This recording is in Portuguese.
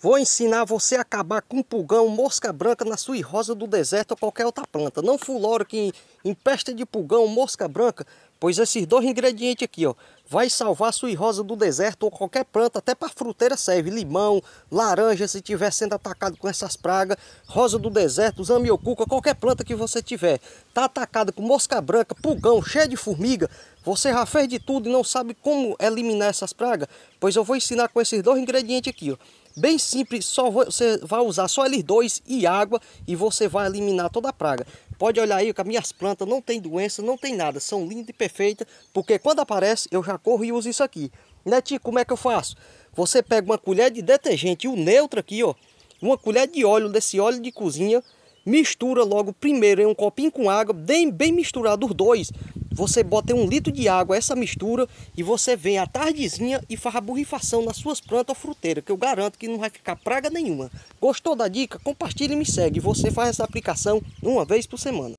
Vou ensinar você a acabar com pulgão, mosca branca na sua rosa do deserto ou qualquer outra planta. Não fulore que empesta de pulgão, mosca branca, Pois esses dois ingredientes aqui, ó, vai salvar a sua rosa do deserto ou qualquer planta, até para fruteira serve, limão, laranja, se tiver sendo atacado com essas pragas, rosa do deserto, zamiocuca, qualquer planta que você tiver, tá atacado com mosca branca, pulgão, cheia de formiga, você já fez de tudo e não sabe como eliminar essas pragas, pois eu vou ensinar com esses dois ingredientes aqui, ó. Bem simples, só você vai usar só eles dois e água e você vai eliminar toda a praga. Pode olhar aí que as minhas plantas não tem doença, não tem nada. São lindas e perfeitas, porque quando aparece eu já corro e uso isso aqui. Netinho, como é que eu faço? Você pega uma colher de detergente, o neutro aqui, ó. Uma colher de óleo, desse óleo de cozinha mistura logo primeiro em um copinho com água, bem, bem misturado os dois. Você bota um litro de água, essa mistura, e você vem à tardezinha e faz a borrifação nas suas plantas ou fruteiras, que eu garanto que não vai ficar praga nenhuma. Gostou da dica? Compartilhe e me segue. Você faz essa aplicação uma vez por semana.